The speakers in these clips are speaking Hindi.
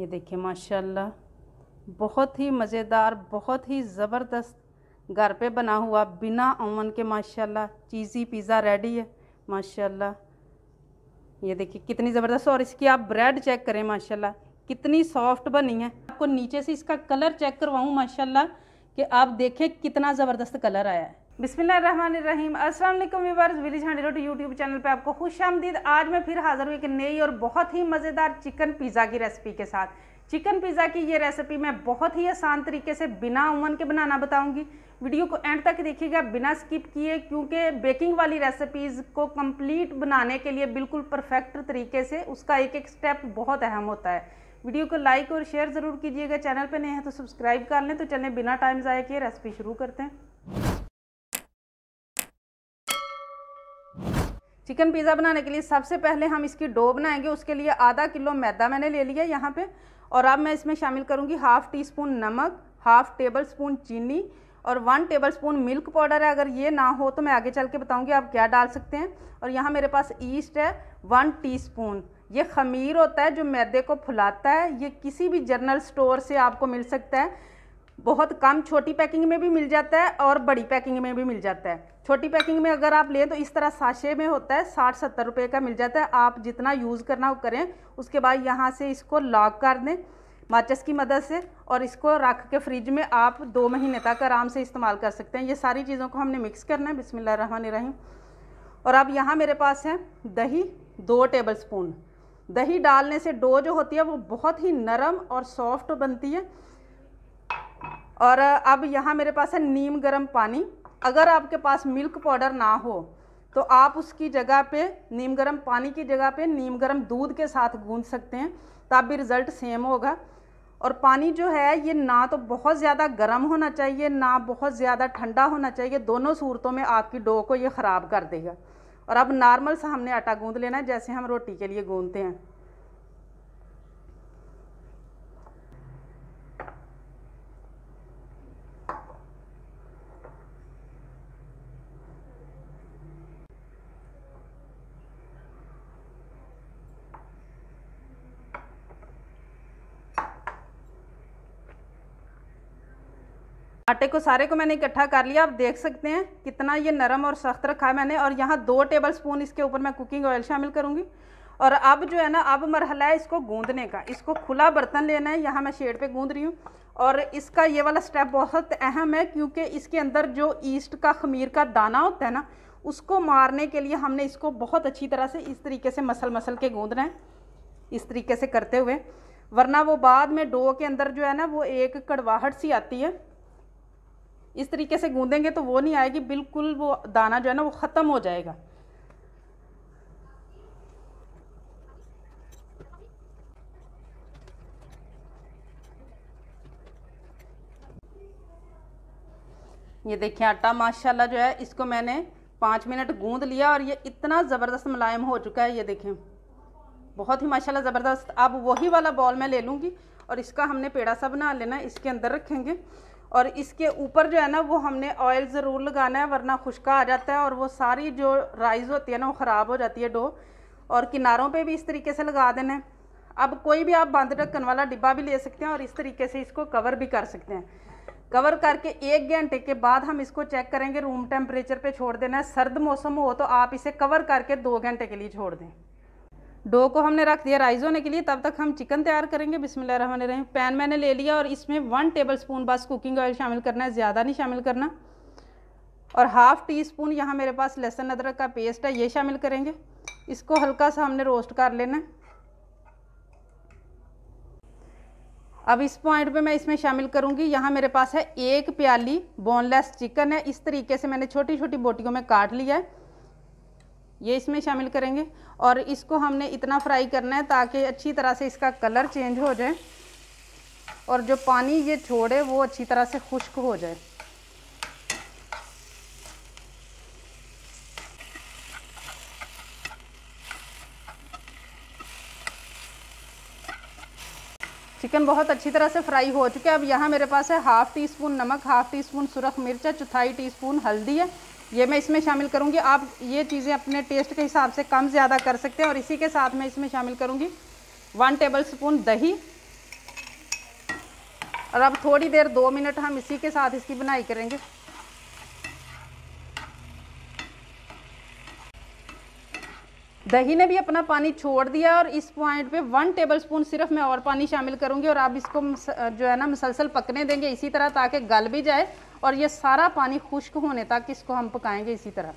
ये देखिए माशाल्लाह बहुत ही मज़ेदार बहुत ही ज़बरदस्त घर पे बना हुआ बिना ओवन के माशाल्लाह चीज़ी पिज़्ज़ा रेडी है माशाल्लाह ये देखिए कितनी ज़बरदस्त और इसकी आप ब्रेड चेक करें माशाल्लाह कितनी सॉफ्ट बनी है आपको नीचे से इसका कलर चेक करवाऊँ माशाल्लाह कि आप देखें कितना ज़बरदस्त कलर आया है बिस्मिल्लाम अस्सलाम वालेकुम विलेज हांडी रोटी यूट्यूब चैनल पे आपको खुश आमदीद आज मैं फिर हाज़िर हुई एक नई और बहुत ही मज़ेदार चिकन पिज़्ज़ा की रेसिपी के साथ चिकन पिज़्ज़ा की ये रेसिपी मैं बहुत ही आसान तरीके से बिना उमन के बनाना बताऊंगी वीडियो को एंड तक देखिएगा बिना स्किप किए क्योंकि बेकिंग वाली रेसिपीज़ को कम्प्लीट बनाने के लिए बिल्कुल परफेक्ट तरीके से उसका एक एक स्टेप बहुत अहम होता है वीडियो को लाइक और शेयर ज़रूर कीजिएगा चैनल पर नहीं है तो सब्सक्राइब कर लें तो चलें बिना टाइम ज़ाया किए रेसिपी शुरू करते हैं चिकन पिज़्ज़ा बनाने के लिए सबसे पहले हम इसकी डो बनाएंगे उसके लिए आधा किलो मैदा मैंने ले लिया यहाँ पे और अब मैं इसमें शामिल करूँगी हाफ़ टी स्पून नमक हाफ़ टेबल स्पून चीनी और one tablespoon milk powder है अगर ये ना हो तो मैं आगे चल के बताऊँगी आप क्या डाल सकते हैं और यहाँ मेरे पास ईस्ट है वन टी स्पून ये खमीर होता है जो मैदे को फुलाता है ये किसी भी जनरल स्टोर से आपको मिल सकता है बहुत कम छोटी पैकिंग में भी मिल जाता है और बड़ी पैकिंग में भी मिल जाता है छोटी पैकिंग में अगर आप लें तो इस तरह साशे में होता है साठ सत्तर रुपये का मिल जाता है आप जितना यूज़ करना वो करें उसके बाद यहाँ से इसको लॉक कर दें माचिस की मदद से और इसको रख के फ्रिज में आप दो महीने तक आराम से इस्तेमाल कर सकते हैं ये सारी चीज़ों को हमने मिक्स करना है बिसमिल्ल रहीम और अब यहाँ मेरे पास है दही दो टेबल स्पून दही डालने से डो जो होती है वो बहुत ही नरम और सॉफ्ट बनती है और अब यहाँ मेरे पास है नीम गर्म पानी अगर आपके पास मिल्क पाउडर ना हो तो आप उसकी जगह पे नीम गर्म पानी की जगह पे नीम गर्म दूध के साथ गूंद सकते हैं तब तो भी रिज़ल्ट सेम होगा और पानी जो है ये ना तो बहुत ज़्यादा गर्म होना चाहिए ना बहुत ज़्यादा ठंडा होना चाहिए दोनों सूरतों में आपकी डो को ये ख़राब कर देगा और अब नॉर्मल सा हमने आटा गूँध लेना है जैसे हम रोटी के लिए गूँधते हैं आटे को सारे को मैंने इकट्ठा कर लिया आप देख सकते हैं कितना ये नरम और सख्त रखा है मैंने और यहाँ दो टेबल स्पून इसके ऊपर मैं कुकिंग ऑयल शामिल करूँगी और अब जो है ना अब मरहला है इसको गूंदने का इसको खुला बर्तन लेना है यहाँ मैं शेड पे गूंद रही हूँ और इसका ये वाला स्टेप बहुत अहम है क्योंकि इसके अंदर जो ईस्ट का खमीर का दाना होता है ना उसको मारने के लिए हमने इसको बहुत अच्छी तरह से इस तरीके से मसल मसल के गूँधना है इस तरीके से करते हुए वरना वो बाद में डो के अंदर जो है ना वो एक कड़वाहट सी आती है इस तरीके से गूंदेंगे तो वो नहीं आएगी बिल्कुल वो दाना जो है ना वो ख़त्म हो जाएगा ये देखिए आटा माशाल्लाह जो है इसको मैंने पाँच मिनट गूंद लिया और ये इतना ज़बरदस्त मुलायम हो चुका है ये देखें बहुत ही माशाल्लाह ज़बरदस्त अब वही वाला बॉल मैं ले लूँगी और इसका हमने पेड़ा सा बना लेना इसके अंदर रखेंगे और इसके ऊपर जो है ना वो हमने ऑयल ज़रूर लगाना है वरना खुशका आ जाता है और वो सारी जो राइस होती है ना वो ख़राब हो जाती है डो और किनारों पे भी इस तरीके से लगा देना है अब कोई भी आप बंद ढक्कन वाला डिब्बा भी ले सकते हैं और इस तरीके से इसको कवर भी कर सकते हैं कवर करके एक घंटे के बाद हम इसको चेक करेंगे रूम टेम्परेचर पर छोड़ देना है सर्द मौसम हो तो आप इसे कवर करके दो घंटे के लिए छोड़ दें डो को हमने रख दिया राइस होने के लिए तब तक हम चिकन तैयार करेंगे बिस्मिल्लाह रहमान रहें पैन मैंने ले लिया और इसमें वन टेबल स्पून बस कुकिंग ऑयल शामिल करना है ज़्यादा नहीं शामिल करना और हाफ़ टी स्पून यहाँ मेरे पास लहसुन अदरक का पेस्ट है ये शामिल करेंगे इसको हल्का सा हमने रोस्ट कर लेना है अब इस पॉइंट पे मैं इसमें शामिल करूंगी यहाँ मेरे पास है एक प्याली बोनलेस चिकन है इस तरीके से मैंने छोटी छोटी बोटियों में काट लिया है ये इसमें शामिल करेंगे और इसको हमने इतना फ्राई करना है ताकि अच्छी तरह से इसका कलर चेंज हो जाए और जो पानी ये छोड़े वो अच्छी तरह से खुश्क हो जाए चिकन बहुत अच्छी तरह से फ्राई हो चुका है अब यहाँ मेरे पास है हाफ़ टी स्पून नमक हाफ़ टी स्पून सुरख मिर्च है चौथाई टी स्पून हल्दी है ये मैं इसमें शामिल करूँगी आप ये चीज़ें अपने टेस्ट के हिसाब से कम ज़्यादा कर सकते हैं और इसी के साथ मैं इसमें शामिल करूँगी वन टेबल स्पून दही और अब थोड़ी देर दो मिनट हम इसी के साथ इसकी बनाई करेंगे दही ने भी अपना पानी छोड़ दिया और इस पॉइंट पे वन टेबल स्पून सिर्फ मैं और पानी शामिल करूंगी और आप इसको जो है ना मुसलसल पकने देंगे इसी तरह ताकि गल भी जाए और ये सारा पानी खुश्क होने तक इसको हम पकाएंगे इसी तरह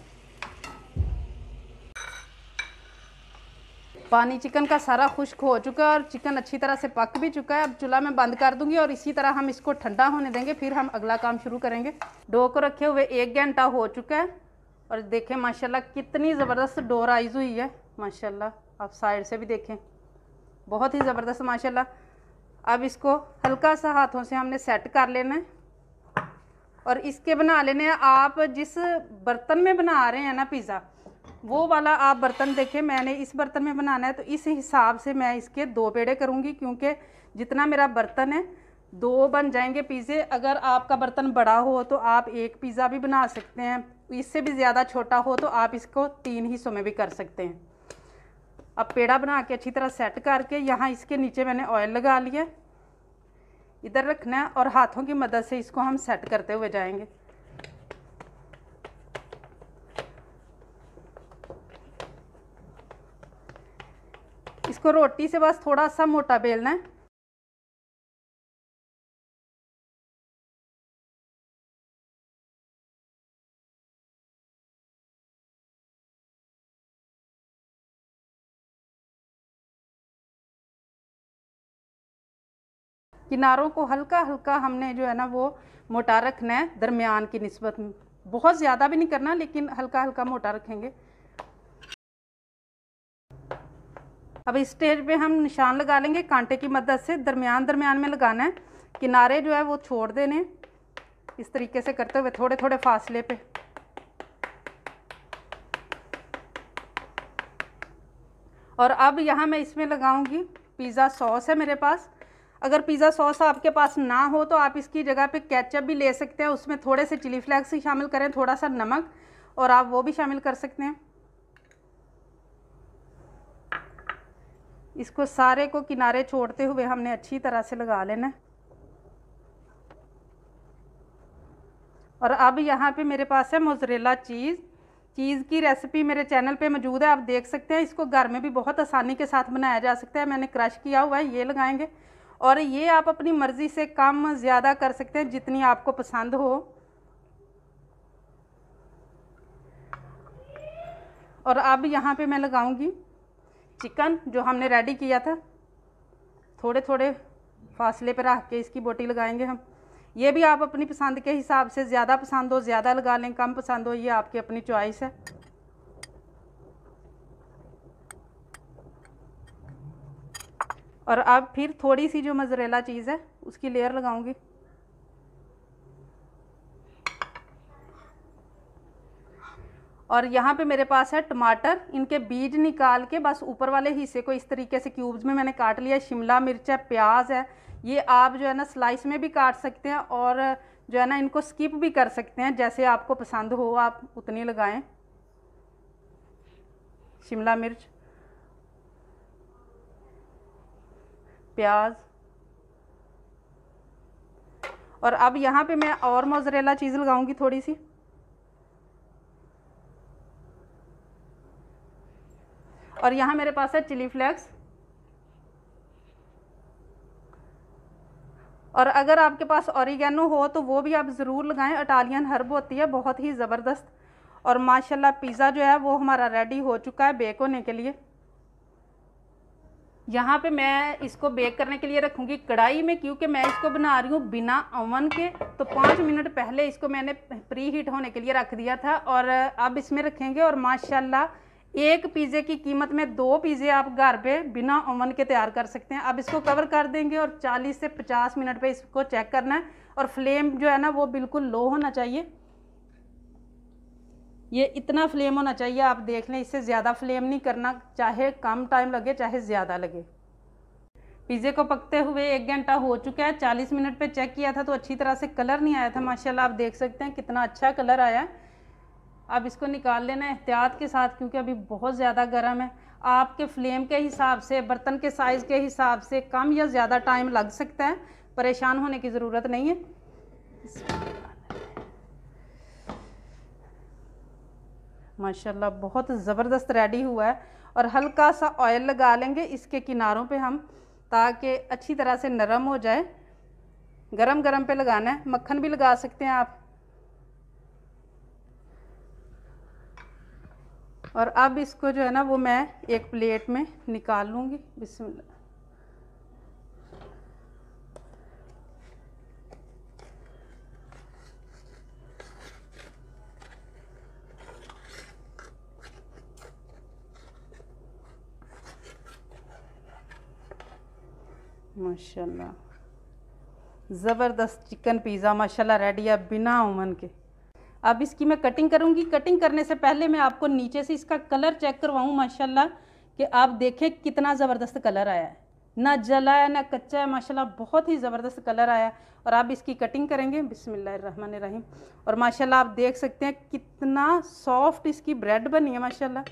पानी चिकन का सारा खुश्क हो चुका है और चिकन अच्छी तरह से पक भी चुका है अब चूल्हा मैं बंद कर दूंगी और इसी तरह हम इसको ठंडा होने देंगे फिर हम अगला काम शुरू करेंगे डो को रखे हुए एक घंटा हो चुका है और देखें माशाल्लाह कितनी ज़बरदस्त डो राइज हुई है माशाल्लाह आप साइड से भी देखें बहुत ही ज़बरदस्त माशाल्लाह अब इसको हल्का सा हाथों से हमने सेट कर लेना है और इसके बना लेने आप जिस बर्तन में बना रहे हैं ना पिज़्ज़ा वो वाला आप बर्तन देखें मैंने इस बर्तन में बनाना है तो इस हिसाब से मैं इसके दो पेड़े करूँगी क्योंकि जितना मेरा बर्तन है दो बन जाएंगे पिज़्ज़े अगर आपका बर्तन बड़ा हो तो आप एक पिज़्ज़ा भी बना सकते हैं इससे भी ज़्यादा छोटा हो तो आप इसको तीन हिस्सों में भी कर सकते हैं अब पेड़ा बना के अच्छी तरह सेट करके यहाँ इसके नीचे मैंने ऑयल लगा लिया इधर रखना है और हाथों की मदद से इसको हम सेट करते हुए जाएंगे इसको रोटी से बस थोड़ा सा मोटा बेलना है किनारों को हल्का हल्का हमने जो है ना वो मोटा रखना है दरमियान की नस्बत में बहुत ज़्यादा भी नहीं करना लेकिन हल्का हल्का मोटा रखेंगे अब इस स्टेज पे हम निशान लगा लेंगे कांटे की मदद से दरमियान दरमियान में लगाना है किनारे जो है वो छोड़ देने इस तरीके से करते हुए थोड़े थोड़े फासले पे और अब यहाँ मैं इसमें लगाऊंगी पिज़्ज़ा सॉस है मेरे पास अगर पिज़्ज़ा सॉस आपके पास ना हो तो आप इसकी जगह पे केचप भी ले सकते हैं उसमें थोड़े से चिली फ्लैक्स ही शामिल करें थोड़ा सा नमक और आप वो भी शामिल कर सकते हैं इसको सारे को किनारे छोड़ते हुए हमने अच्छी तरह से लगा लेना और अब यहाँ पे मेरे पास है मोजरेला चीज़ चीज़ की रेसिपी मेरे चैनल पे मौजूद है आप देख सकते हैं इसको घर में भी बहुत आसानी के साथ बनाया जा सकता है मैंने क्रश किया हुआ है ये लगाएंगे और ये आप अपनी मर्ज़ी से कम ज़्यादा कर सकते हैं जितनी आपको पसंद हो और अब यहाँ पे मैं लगाऊंगी चिकन जो हमने रेडी किया था थोड़े थोड़े फासले पर रख के इसकी बोटी लगाएंगे हम ये भी आप अपनी पसंद के हिसाब से ज़्यादा पसंद हो ज़्यादा लगा लें कम पसंद हो ये आपकी अपनी चॉइस है और अब फिर थोड़ी सी जो मजरेला चीज़ है उसकी लेयर लगाऊंगी और यहाँ पे मेरे पास है टमाटर इनके बीज निकाल के बस ऊपर वाले हिस्से को इस तरीके से क्यूब्स में मैंने काट लिया शिमला मिर्च है प्याज है ये आप जो है ना स्लाइस में भी काट सकते हैं और जो है ना इनको स्किप भी कर सकते हैं जैसे आपको पसंद हो आप उतनी लगाएं शिमला मिर्च प्याज और अब यहाँ पे मैं और मोजरेला चीज़ लगाऊंगी थोड़ी सी और यहाँ मेरे पास है चिली फ्लेक्स और अगर आपके पास ऑरिगेनो हो तो वो भी आप ज़रूर लगाएं अटालियन हर्ब होती है बहुत ही ज़बरदस्त और माशाल्लाह पिज़्ज़ा जो है वो हमारा रेडी हो चुका है बेक होने के लिए यहाँ पे मैं इसको बेक करने के लिए रखूँगी कढ़ाई में क्योंकि मैं इसको बना रही हूँ बिना ओवन के तो पाँच मिनट पहले इसको मैंने प्री हीट होने के लिए रख दिया था और अब इसमें रखेंगे और माशाल्लाह एक पिज़्ज़े की कीमत में दो पिज़्ज़े आप घर पे बिना ओवन के तैयार कर सकते हैं अब इसको कवर कर देंगे और चालीस से पचास मिनट पर इसको चेक करना है और फ्लेम जो है ना वो बिल्कुल लो होना चाहिए ये इतना फ्लेम होना चाहिए आप देख लें इससे ज़्यादा फ्लेम नहीं करना चाहे कम टाइम लगे चाहे ज़्यादा लगे पिज़्ज़े को पकते हुए एक घंटा हो चुका है 40 मिनट पे चेक किया था तो अच्छी तरह से कलर नहीं आया था माशाल्लाह आप देख सकते हैं कितना अच्छा कलर आया है अब इसको निकाल लेना एहतियात के साथ क्योंकि अभी बहुत ज़्यादा गर्म है आपके फ्लेम के हिसाब से बर्तन के साइज़ के हिसाब से कम या ज़्यादा टाइम लग सकता है परेशान होने की ज़रूरत नहीं है माशाल्लाह बहुत ज़बरदस्त रेडी हुआ है और हल्का सा ऑयल लगा लेंगे इसके किनारों पे हम ताकि अच्छी तरह से नरम हो जाए गरम गरम पे लगाना है मक्खन भी लगा सकते हैं आप और अब इसको जो है ना वो मैं एक प्लेट में निकाल लूँगी बिस्मिल्लाह माशाल्लाह ज़बरदस्त चिकन पिज़्ज़ा माशाल्लाह रेडी है बिना उमन के अब इसकी मैं कटिंग करूँगी कटिंग करने से पहले मैं आपको नीचे से इसका कलर चेक करवाऊँ माशाल्लाह कि आप देखें कितना ज़बरदस्त कलर आया है ना जला है ना कच्चा है माशाल्लाह बहुत ही ज़बरदस्त कलर आया और आप इसकी कटिंग करेंगे रहीम और माशाल्लाह आप देख सकते हैं कितना सॉफ्ट इसकी ब्रेड बनी है माशाल्लाह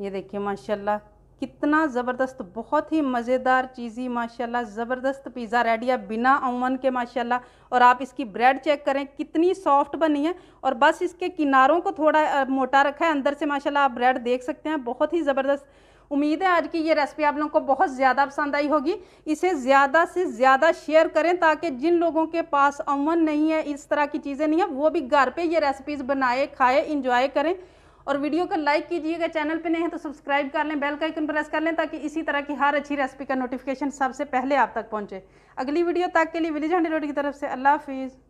ये देखिए माशाल्लाह कितना ज़बरदस्त बहुत ही मज़ेदार चीज़ी माशाल्लाह ज़बरदस्त पिज़्ज़ा रेडी है बिना अमन के माशाल्लाह और आप इसकी ब्रेड चेक करें कितनी सॉफ्ट बनी है और बस इसके किनारों को थोड़ा मोटा रखा है अंदर से माशाल्लाह आप ब्रेड देख सकते हैं बहुत ही ज़बरदस्त उम्मीद है आज की ये रेसिपी आप लोगों को बहुत ज़्यादा पसंद आई होगी इसे ज़्यादा से ज़्यादा शेयर करें ताकि जिन लोगों के पास अमन नहीं है इस तरह की चीज़ें नहीं है वो भी घर पर ये रेसिपीज़ बनाए खाए इंजॉय करें और वीडियो को लाइक कीजिएगा चैनल पर नहीं है तो सब्सक्राइब कर लें बेल का आइकन प्रेस कर लें ताकि इसी तरह की हर अच्छी रेसिपी का नोटिफिकेशन सबसे पहले आप तक पहुँचे अगली वीडियो तक के लिए विलेज हंडी रोड की तरफ से अल्लाह हाफिज़